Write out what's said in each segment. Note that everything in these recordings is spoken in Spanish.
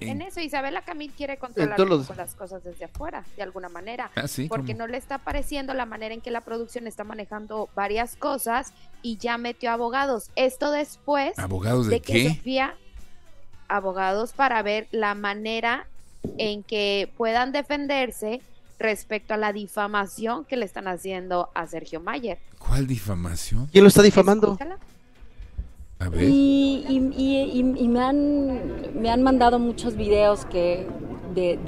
En eso, Isabela Camil quiere controlar las cosas desde afuera, de alguna manera, ah, porque no le está pareciendo la manera en que la producción está manejando varias cosas y ya metió abogados. Esto después ¿Abogados de, qué? que abogados para ver la manera en que puedan defenderse respecto a la difamación que le están haciendo a Sergio Mayer. ¿Cuál difamación? ¿Quién lo está difamando? Y, y, y, me, han, me han mandado muchos videos que de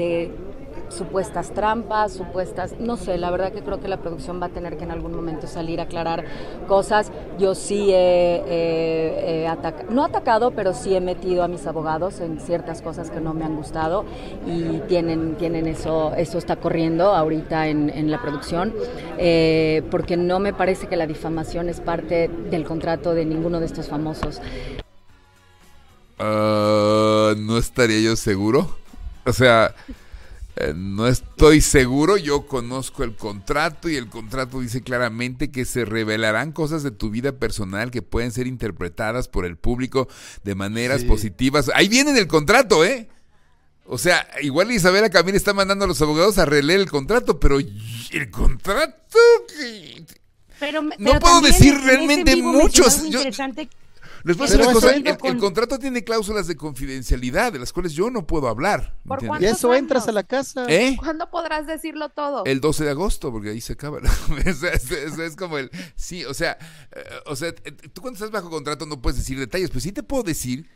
supuestas trampas, supuestas, no sé, la verdad que creo que la producción va a tener que en algún momento salir a aclarar cosas. Yo sí he, he, he no atacado, pero sí he metido a mis abogados en ciertas cosas que no me han gustado y tienen, tienen eso, eso está corriendo ahorita en, la producción, eh, porque no me parece que la difamación es parte del contrato de ninguno de estos famosos. Ah, no estaría yo seguro. O sea, eh, no estoy seguro, yo conozco el contrato y el contrato dice claramente que se revelarán cosas de tu vida personal que pueden ser interpretadas por el público de maneras positivas. Ahí viene el contrato, ¿eh? O sea, igual Isabela Camila está mandando a los abogados a releer el contrato, pero el contrato... Pero, no puedo decir realmente muchos. Yo, el, contrato tiene cláusulas de confidencialidad, de las cuales yo no puedo hablar. ¿Y eso entras a la casa? ¿Eh? ¿Cuándo podrás decirlo todo? El 12 de agosto, porque ahí se acaba. es, como el... Sí, o sea, eh, o sea, tú cuando estás bajo contrato no puedes decir detalles, pues sí te puedo decir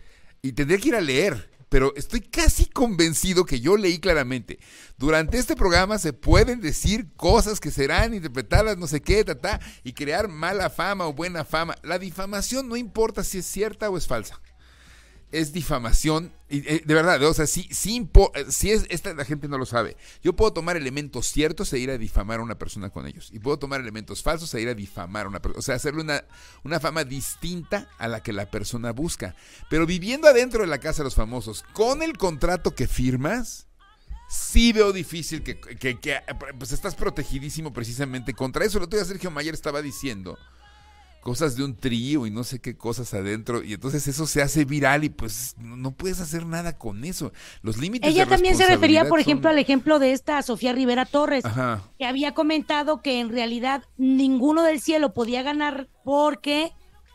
y tendría que ir a leer pero estoy casi convencido que yo leí claramente. Durante este programa se pueden decir cosas que serán interpretadas, no sé qué, ta, y crear mala fama o buena fama. La difamación no importa si es cierta o es falsa es difamación. Y, eh, de verdad, ¿eh? o sea, si, si, eh, es, esta la gente no lo sabe. Yo puedo tomar elementos ciertos e ir a difamar a una persona con ellos. Y puedo tomar elementos falsos e ir a difamar a una persona. O sea, hacerle una, una fama distinta a la que la persona busca. Pero viviendo adentro de la casa de los famosos, con el contrato que firmas, sí veo difícil que, pues estás protegidísimo precisamente contra eso. Lo que Sergio Mayer estaba diciendo cosas de un trío y no sé qué cosas adentro. Y entonces eso se hace viral y pues no puedes hacer nada con eso. Los límites. Ella también se refería, por ejemplo, al ejemplo de esta Sofía Rivera Torres, que había comentado que en realidad ninguno del cielo podía ganar porque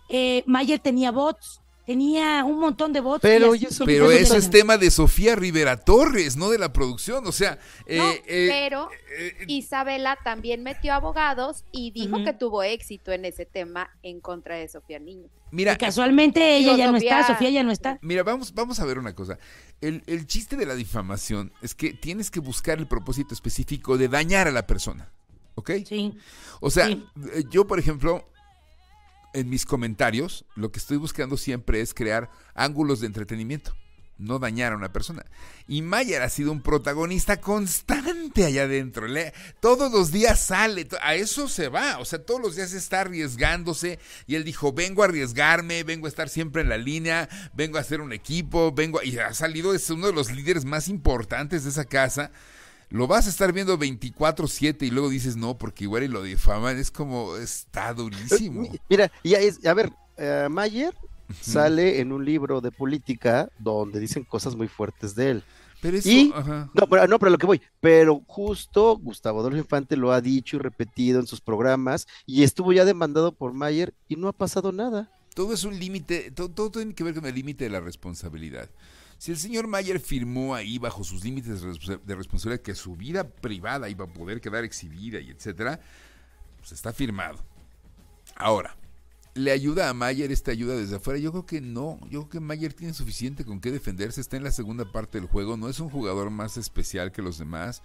eh, Mayer tenía bots tenía un montón de votos. Pero, eso, pero es tema de Sofía Rivera Torres, no de la producción, o sea... Eh, eh, pero eh, Isabela también metió abogados y dijo que tuvo éxito en ese tema en contra de Sofía Niño. Mira, y casualmente ella ya no está, Sofía ya no está. Mira, vamos, vamos a ver una cosa. El, el chiste de la difamación es que tienes que buscar el propósito específico de dañar a la persona. ¿Ok? Sí. O sea, yo, por ejemplo, en mis comentarios, lo que estoy buscando siempre es crear ángulos de entretenimiento, no dañar a una persona. Y Mayer ha sido un protagonista constante allá adentro. todos los días sale, a eso se va. O sea, todos los días está arriesgándose. Y él dijo: Vengo a arriesgarme, vengo a estar siempre en la línea, vengo a hacer un equipo, vengo. A... Y ha salido, es uno de los líderes más importantes de esa casa lo vas a estar viendo 24-7 y luego dices no, porque igual y lo difaman, es como, está durísimo. Mira, ya a ver, eh, Mayer sale en un libro de política donde dicen cosas muy fuertes de él. Pero eso, ajá. No, pero, no, pero lo que voy, pero justo Gustavo Adolfo Infante lo ha dicho y repetido en sus programas y estuvo ya demandado por Mayer y no ha pasado nada. Todo es un límite, todo, todo tiene que ver con el límite de la responsabilidad. Si el señor Mayer firmó ahí bajo sus límites de responsabilidad que su vida privada iba a poder quedar exhibida y etcétera, pues está firmado. Ahora, ¿le ayuda a Mayer esta ayuda desde afuera? Yo creo que no. Yo creo que Mayer tiene suficiente con qué defenderse. Está en la segunda parte del juego. No es un jugador más especial que los demás.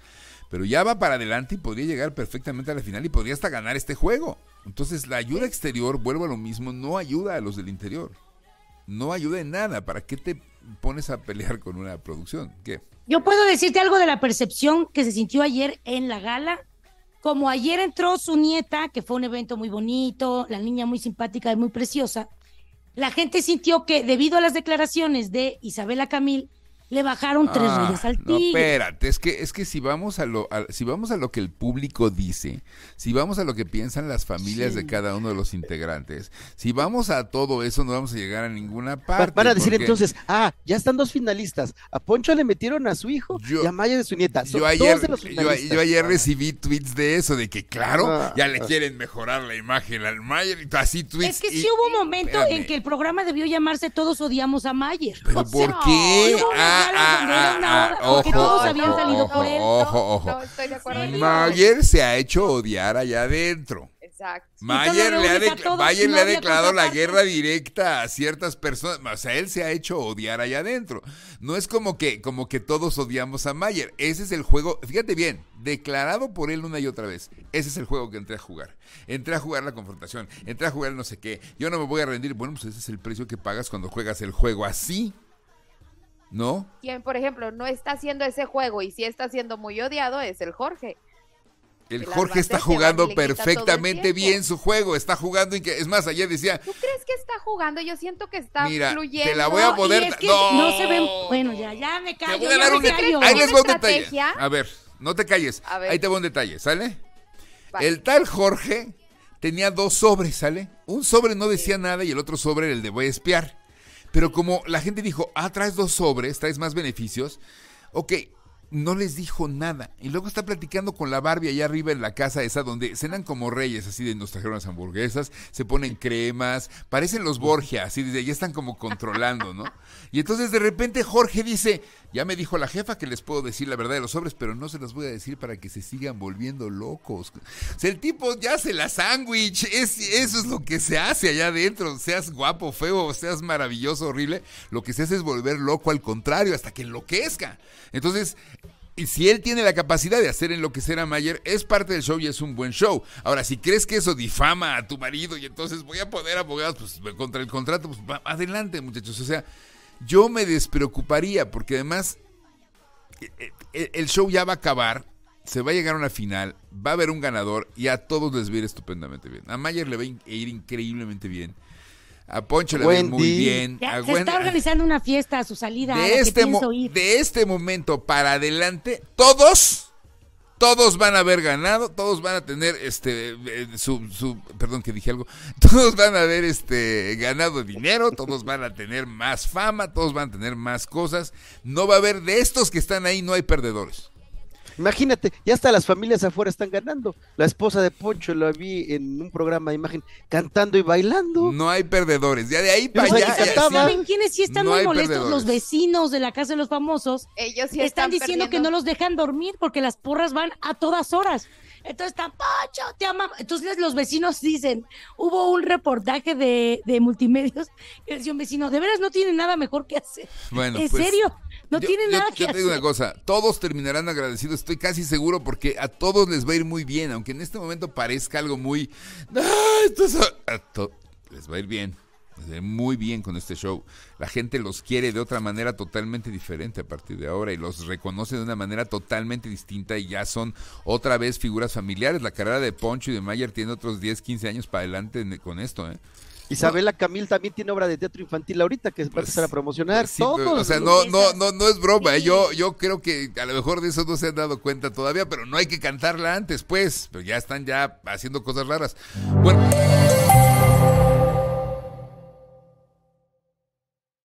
Pero ya va para adelante y podría llegar perfectamente a la final y podría hasta ganar este juego. Entonces, la ayuda exterior, vuelvo a lo mismo, no ayuda a los del interior. No ayuda en nada. ¿Para qué te pones a pelear con una producción. Yo puedo decirte algo de la percepción que se sintió ayer en la gala. Como ayer entró su nieta, que fue un evento muy bonito, la niña muy simpática y muy preciosa, la gente sintió que debido a las declaraciones de Isabela Camil, le bajaron tres ah, al tigre. No, espérate, es que, es que si, vamos a lo, si vamos a lo que el público dice, si vamos a lo que piensan las familias de cada uno de los integrantes, si vamos a todo eso, no vamos a llegar a ninguna parte. Van a decir entonces, ah, ya están dos finalistas. A Poncho le metieron a su hijo y a Maya de su nieta. yo, ayer, ayer, recibí tweets de eso, de que claro, ah, ya le ah. quieren mejorar la imagen al Mayer y así tweets. Es que sí hubo un momento en que el programa debió llamarse Todos odiamos a Mayer. ¿Pero ¿Por qué? ah, Ojo, ojo. Mayer se ha hecho odiar allá adentro. Exacto. Mayer le ha, declarado la guerra directa a ciertas personas. O sea, él se ha hecho odiar allá adentro. No es como que, como que todos odiamos a Mayer. Ese es el juego, fíjate bien, declarado por él una y otra vez. Ese es el juego que entré a jugar. Entré a jugar la confrontación, entré a jugar no sé qué. Yo no me voy a rendir. Bueno, pues ese es el precio que pagas cuando juegas el juego así. ¿no? Quien, por ejemplo, no está haciendo ese juego y sí está siendo muy odiado es el Jorge. El, Jorge está jugando perfectamente bien su juego, está jugando, y que, es más, ayer decía... ¿Tú crees que está jugando? Yo siento que está Mira, te la voy a poder... no, se ven... Bueno, ya, ya me callo, te voy a Ahí les un detalle. A ver, no te calles, ahí te voy un detalle, ¿sale? El tal Jorge tenía dos sobres, ¿sale? Un sobre no decía nada y el otro sobre el de voy a espiar. Pero como la gente dijo, ah, traes dos sobres, traes más beneficios. Ok, no les dijo nada. Y luego está platicando con la Barbie allá arriba en la casa esa donde cenan como reyes, así de nos trajeron las hamburguesas, se ponen cremas, parecen los Borgia, así de ya están como controlando, ¿no? Y entonces de repente Jorge dice, ya me dijo la jefa que les puedo decir la verdad de los sobres, pero no se las voy a decir para que se sigan volviendo locos. O sea, el tipo ya hace la sándwich, eso es lo que se hace allá adentro, seas guapo, feo, seas maravilloso, horrible, lo que se hace es volver loco al contrario, hasta que enloquezca. Entonces, y si él tiene la capacidad de hacer enloquecer a Mayer, es parte del show y es un buen show. Ahora, si crees que eso difama a tu marido y entonces voy a poder abogados pues, contra el contrato, pues adelante, muchachos. O sea, yo me despreocuparía porque además eh, eh, el show ya va a acabar, se va a llegar a una final, va a haber un ganador y a todos les va a ir estupendamente bien. A Mayer le va a e ir increíblemente bien. A Poncho le ven muy bien. se está organizando una fiesta a su salida. De, este de este momento para adelante, todos, todos van a haber ganado, todos van a tener este eh, su, su, perdón que dije algo, todos van a haber este ganado dinero, todos van a tener más fama, todos van a tener más cosas. No va a haber de estos que están ahí, no hay perdedores. Imagínate, ya hasta las familias afuera están ganando. La esposa de Poncho lo vi en un programa de imagen cantando y bailando. No hay perdedores, ya de ahí para ¿Saben quiénes sí están muy molestos? Los vecinos de la casa de los famosos. Ellos sí están, están diciendo que no los dejan dormir porque las porras van a todas horas. Entonces, te amamos. Entonces, los vecinos dicen: hubo un reportaje de, de multimedios que decía un vecino, de veras no tiene nada mejor que hacer. Bueno, en pues, serio, no tiene nada que hacer. te digo una cosa: todos terminarán agradecidos, estoy casi seguro, porque a todos les va a ir muy bien, aunque en este momento parezca algo muy. esto les va a ir bien muy bien con este show. La gente los quiere de otra manera totalmente diferente a partir de ahora y los reconoce de una manera totalmente distinta y ya son otra vez figuras familiares. La carrera de Poncho y de Mayer tiene otros 10, 15 años para adelante con esto. ¿eh? Isabela Camil también tiene obra de teatro infantil ahorita que se va a pues, promocionar. o sea, no, no, no, es broma. ¿eh? Yo, yo creo que a lo mejor de eso no se han dado cuenta todavía, pero no hay que cantarla antes, pues. Pero ya están ya haciendo cosas raras. Bueno.